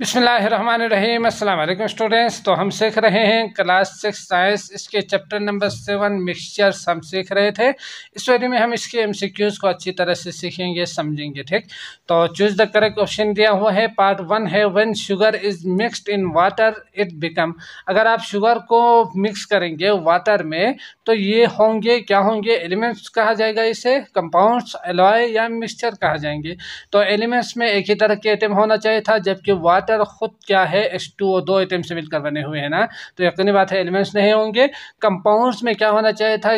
बिसमीम अल्लाम स्टूडेंट्स तो हम सीख रहे हैं क्लास सिक्स साइंस इसके चैप्टर नंबर सेवन मिक्सचर्स हम सीख रहे थे इस वीडियो में हम इसके एमसीक्यूज़ को अच्छी तरह से सीखेंगे समझेंगे ठीक तो चूज़ द करेक्ट ऑप्शन दिया हुआ है पार्ट वन है one sugar is mixed in water it become अगर आप शुगर को मिक्स करेंगे वाटर में तो ये होंगे क्या होंगे एलिमेंट्स कहा जाएगा इसे कंपाउंड्स एलॉय या मिक्सचर कहा जाएंगे तो एलिमेंट्स में एक ही तरह के आइटम होना चाहिए था जबकि वाटर वाटर ख़ुद क्या है एच टू ओ दो आइटम से मिलकर बने हुए हैं ना तो यकीनी बात है एलिमेंट्स नहीं होंगे कंपाउंड्स में क्या होना चाहिए था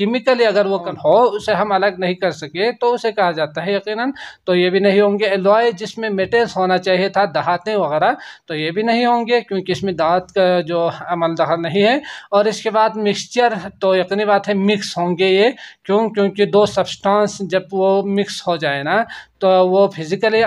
केमिकली अगर वो हो उसे हम अलग नहीं कर सके तो उसे कहा जाता है यकीन तो ये भी नहीं होंगे एलोए जिसमें मेटेल्स होना चाहिए था दहातें वगैरह तो ये भी नहीं होंगे क्योंकि इसमें दात का जो अमल दखल नहीं है और इसके बाद मिक्सचर तो यकीनी बात है मिक्स होंगे ये क्यों क्योंकि दो सब्सटेंस जब वो मिक्स हो जाए ना तो वो फिजिकली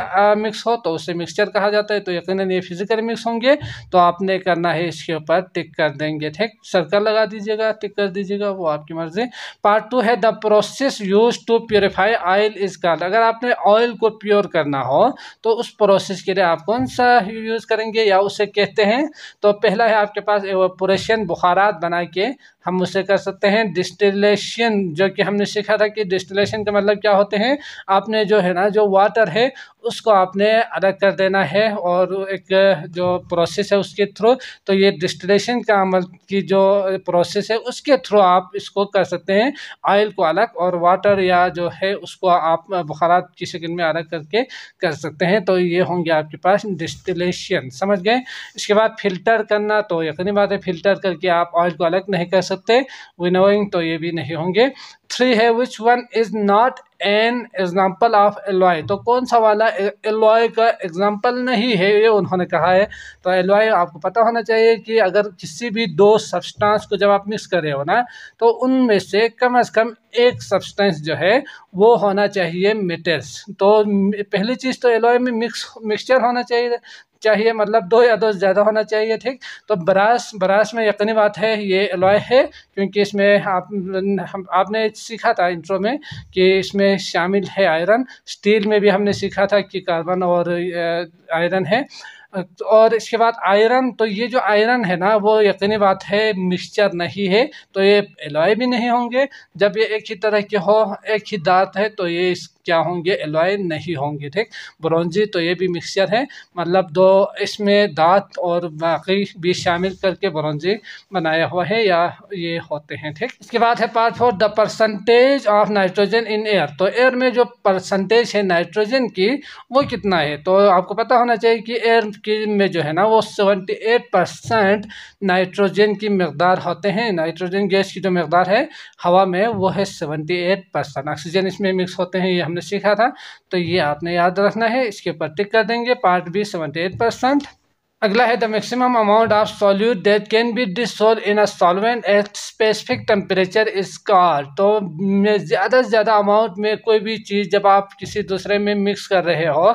मिक्स हो तो उसे मिक्सचर कहा जाता है तो यकीन ये फिजिकली मिक्स होंगे तो आपने करना है इसके ऊपर टिक कर देंगे ठीक सर्कल लगा दीजिएगा टिक कर दीजिएगा वो आपकी मर्जी पार्ट टू है the process use to purify oil is called अगर आपने ऑयल को प्योर करना हो तो उस प्रोसेस के लिए आप कौन सा यूज़ करेंगे या उसे कहते हैं तो पहला है आपके पास एवोपोरेशन बुखारात बना के हम उससे कर सकते हैं डिस्टिलेशन जो कि हमने सीखा था कि डिस्टिलेशन का मतलब क्या होते हैं आपने जो है ना जो वाटर है उसको आपने अलग कर देना है और एक जो प्रोसेस है उसके थ्रू तो ये डिस्टिलेशन का अमल की जो प्रोसेस है उसके थ्रू आप इसको कर सकते हैं ऑयल को अलग और वाटर या जो है उसको आप बुखारात की शक्ल में अलग करके कर सकते हैं तो ये होंगे आपके पास डिस्टिलेशन समझ गए इसके बाद फ़िल्टर करना तो यकीनी बात है फ़िल्टर करके आप ऑयल को अलग नहीं कर सकते सकते विनोइंग तो ये भी नहीं होंगे थ्री है which one is not an example of alloy तो कौन सा वाला एलॉय का एग्जाम्पल नहीं है ये उन्होंने कहा है तो एलॉय आपको पता होना चाहिए कि अगर किसी भी दो सब्सटेंस को जब आप मिक्स कर रहे हो ना तो उनमें से कम से कम एक सब्सटेंस जो है वो होना चाहिए मेटल्स तो पहली चीज़ तो एलॉय में मिक्स मिक्सचर होना चाहिए चाहिए मतलब दो या दो ज़्यादा होना चाहिए ठीक तो ब्रास ब्रास में यकीनी बात है ये अलॉय है क्योंकि इसमें आप आपने सीखा था इंट्रो में कि इसमें शामिल है आयरन स्टील में भी हमने सीखा था कि कार्बन और आयरन है और इसके बाद आयरन तो ये जो आयरन है ना वो यकीनी बात है मिक्सचर नहीं है तो ये एलोए भी नहीं होंगे जब ये एक ही तरह के हो एक ही दांत है तो ये इस क्या होंगे एलोए नहीं होंगे ठीक ब्रोंजी तो ये भी मिक्सचर है मतलब दो इसमें दांत और बाकी भी शामिल करके ब्रोंजी बनाया हुआ है या ये होते हैं ठीक इसके बाद है part four the percentage of nitrogen in air तो एयर में जो परसेंटेज है नाइट्रोजन की वो कितना है तो आपको पता होना चाहिए कि एयर की में जो है ना वो सेवेंटी एट परसेंट नाइट्रोजन की मकदार होते हैं नाइट्रोजन गैस की जो मकदार है हवा में वो है सेवेंटी एट परसेंट ऑक्सीजन इसमें मिक्स होते हैं ये हमने सीखा था तो ये आपने याद रखना है इसके ऊपर टिक कर देंगे part B seventy eight percent अगला है the maximum amount of solute that can be dissolve in a solvent at specific temperature is called तो ज़्यादा से ज़्यादा अमाउंट में कोई भी चीज़ जब आप किसी दूसरे में मिक्स कर रहे हो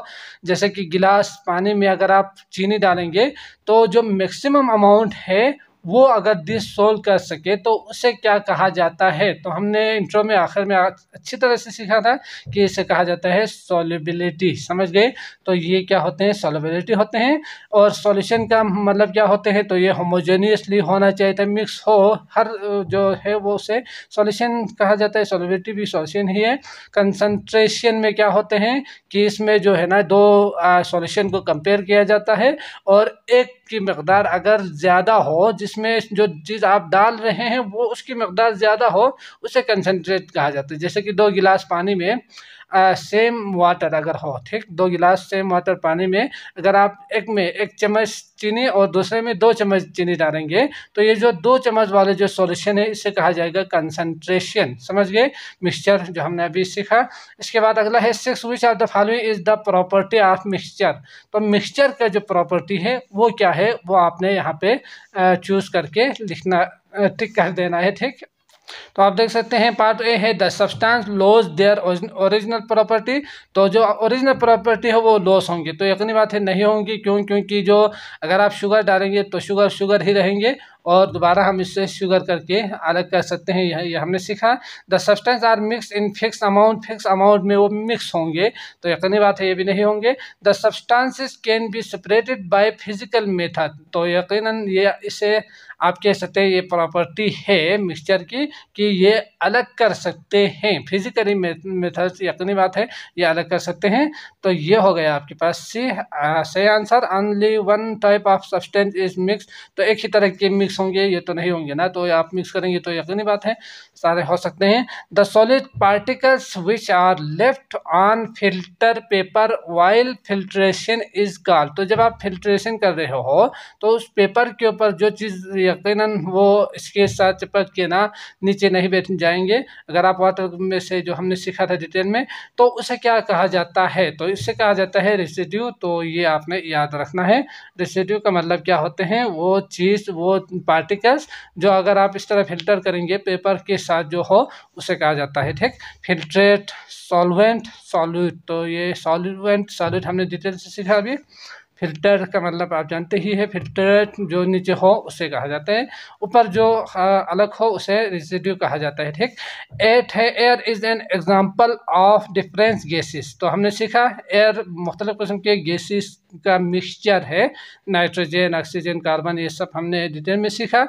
जैसे कि गिलास पानी में अगर आप चीनी डालेंगे तो जो मैक्सिमम अमाउंट है वो अगर दिस सोल्व कर सके तो उसे क्या कहा जाता है तो हमने इंट्रो में आखिर में अच्छी तरह से सीखा था कि इसे कहा जाता है सॉलेबिलिटी समझ गए तो ये क्या होते हैं सोलबिलिटी होते हैं और सॉल्यूशन का मतलब क्या होते हैं तो ये होमोजेनियसली होना चाहिए था मिक्स हो हर जो है वो उसे सॉल्यूशन कहा जाता है सोलबिलिटी भी सोल्यूशन ही है कंसनट्रेशन में क्या होते हैं कि इसमें जो है ना दो सोल्यूशन को कंपेयर किया जाता है और एक की मकदार अगर ज़्यादा हो जिस उसमें जो चीज़ आप डाल रहे हैं वो उसकी मकदार ज़्यादा हो उसे कंसनट्रेट कहा जाता है जैसे कि दो गिलास पानी में सेम वाटर अगर हो ठीक दो गिलास सेम वाटर पानी में अगर आप एक में एक चम्मच चीनी और दूसरे में दो चम्मच चीनी डालेंगे तो ये जो दो चम्मच वाले जो सॉल्यूशन है इसे कहा जाएगा कंसनट्रेशन समझ गए मिक्सचर जो हमने अभी सीखा इसके बाद अगला है six which are the following is the property of mixture तो मिक्सचर का जो प्रॉपर्टी है वो क्या है वो आपने यहाँ पे चूज़ करके लिखना टिक कर देना है ठीक तो आप देख सकते हैं पार्ट ए है the substance lose their original property तो जो ओरिजिनल प्रॉपर्टी है वो लॉस होंगे तो यकीनी बात है नहीं होंगी क्यों क्योंकि जो अगर आप शुगर डालेंगे तो शुगर शुगर ही रहेंगे और दोबारा हम इससे शुगर करके अलग कर सकते हैं यह, यह हमने सीखा the substance are mix in fix amount fix amount में वो मिक्स होंगे तो यकीनी बात है ये भी नहीं होंगे the substances can be separated by physical method तो यकीनन ये इसे आप कह सकते हैं ये प्रॉपर्टी है मिक्सचर की कि ये अलग कर सकते हैं फिजिकली मेथड यकीनी बात है ये अलग कर सकते हैं तो ये हो गया आपके पास सी सही answer only one type of substance is mix तो एक ही तरह के मिक्स मिक्स होंगे ये तो नहीं होंगे ना तो आप मिक्स करेंगे तो यकीनी बात है सारे हो सकते हैं the solid particles which are left on filter paper while filtration is call तो जब आप फिल्ट्रेशन कर रहे हो तो उस पेपर के ऊपर जो चीज़ यकीन वो इसके साथ चिपक के ना नीचे नहीं बैठ जाएंगे अगर आप वाटर में से जो हमने सीखा था डिटेल में तो उसे क्या कहा जाता है तो इससे कहा जाता है रेसिड्यू तो ये आपने याद रखना है रेसिड्यू का मतलब क्या होते हैं वो चीज़ वो पार्टिकल्स जो अगर आप इस तरह फिल्टर करेंगे पेपर के साथ जो हो उसे कहा जाता है ठीक फिल्ट्रेट सॉल्वेंट सॉल्यूट तो ये सॉल्यूवेंट सॉल्यूट हमने डिटेल से सीखा अभी फिल्टर का मतलब आप जानते ही है फिल्टर जो नीचे हो उसे कहा जाता है ऊपर जो हाँ, अलग हो उसे रेसिड्यू कहा जाता है ठीक एट है air is an example of difference gases तो हमने सीखा एयर मुख्तलिफ़ किस्म के गैसेस का मिक्सचर है नाइट्रोजन ऑक्सीजन कार्बन ये सब हमने डिटेल में सीखा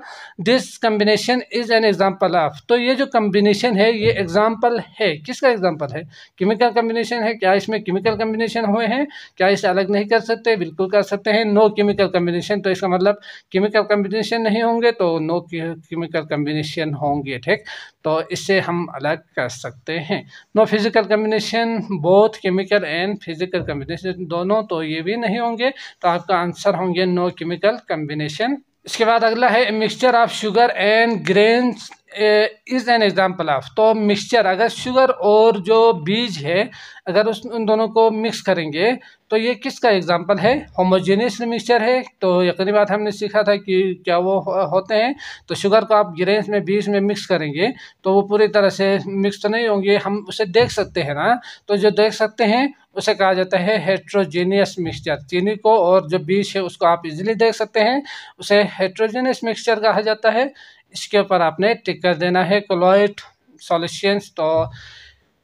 this combination is an example of तो ये जो कम्बिनेशन है ये एग्ज़ाम्पल है किसका एग्ज़ाम्पल है केमिकल कम्बिनेशन है क्या इसमें केमिकल कम्बिनेशन हुए हैं क्या इसे अलग नहीं कर सकते बिल्कुल बिल्कुल कर सकते हैं नो केमिकल कम्बिनेशन तो इसका मतलब केमिकल कम्बिनेशन नहीं होंगे तो नो केमिकल कम्बिनेशन होंगे ठीक तो इससे हम अलग कर सकते हैं no physical combination both chemical and physical combination दोनों तो ये भी नहीं होंगे तो आपका आंसर होंगे नो केमिकल कम्बिनेशन इसके बाद अगला है mixture of sugar and grains is an example of तो मिक्सचर अगर शुगर और जो बीज है अगर उस उन दोनों को मिक्स करेंगे तो ये किसका एग्ज़ाम्पल है होमोजेनियस मिक्सचर है तो यकीनी बात हमने सीखा था कि क्या वो होते हैं तो शुगर को आप ग्रेन्स में बीज में मिक्स करेंगे तो वो पूरी तरह से मिक्स तो नहीं होंगे हम उसे देख सकते हैं ना तो जो देख सकते हैं उसे कहा जाता है हेट्रोजेनियस मिक्सचर चीनी को और जो बीज है उसको आप इजीली देख सकते हैं उसे हेट्रोजेनियस मिक्सचर कहा जाता है इसके ऊपर आपने टिक कर देना है क्लोइट सॉल्यूशंस तो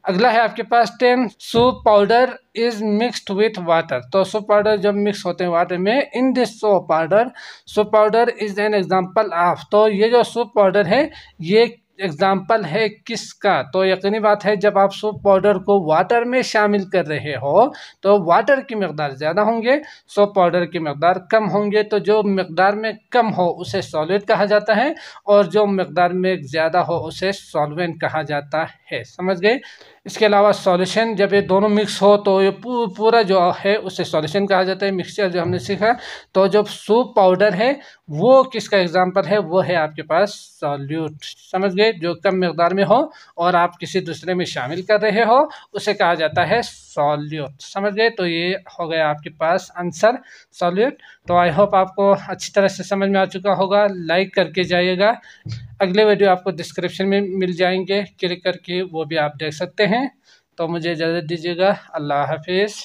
अगला है आपके पास ten soup powder is mixed with water तो सूप पाउडर जब मिक्स होते हैं वाटर में in this soap powder soup powder is an example of तो ये जो सूप पाउडर है ये एग्ज़ाम्पल है किसका तो यकीनी बात है जब आप सोप पाउडर को वाटर में शामिल कर रहे हो तो वाटर की मकदार ज़्यादा होंगे सोप पाउडर की मकदार कम होंगे तो जो मकदार में कम हो उसे सॉलिड कहा जाता है और जो मकदार में ज़्यादा हो उसे सॉलवेंट कहा जाता है समझ गए इसके अलावा सॉल्यूशन जब ये दोनों मिक्स हो तो ये पू, पूरा जो है उसे सॉल्यूशन कहा जाता है मिक्सचर जो हमने सीखा तो जो सूप पाउडर है वो किसका एग्जाम्पल है वो है आपके पास सॉल्यूट समझ गए जो कम मकदार में हो और आप किसी दूसरे में शामिल कर रहे हो उसे कहा जाता है सॉल्यूट समझ गए तो ये हो गया आपके पास आंसर सॉल्यूट तो आई होप आपको अच्छी तरह से समझ में आ चुका होगा लाइक करके जाइएगा अगले वीडियो आपको डिस्क्रिप्शन में मिल जाएंगे क्लिक करके वो भी आप देख सकते हैं तो मुझे इजाज़त दीजिएगा अल्लाह हाफिज़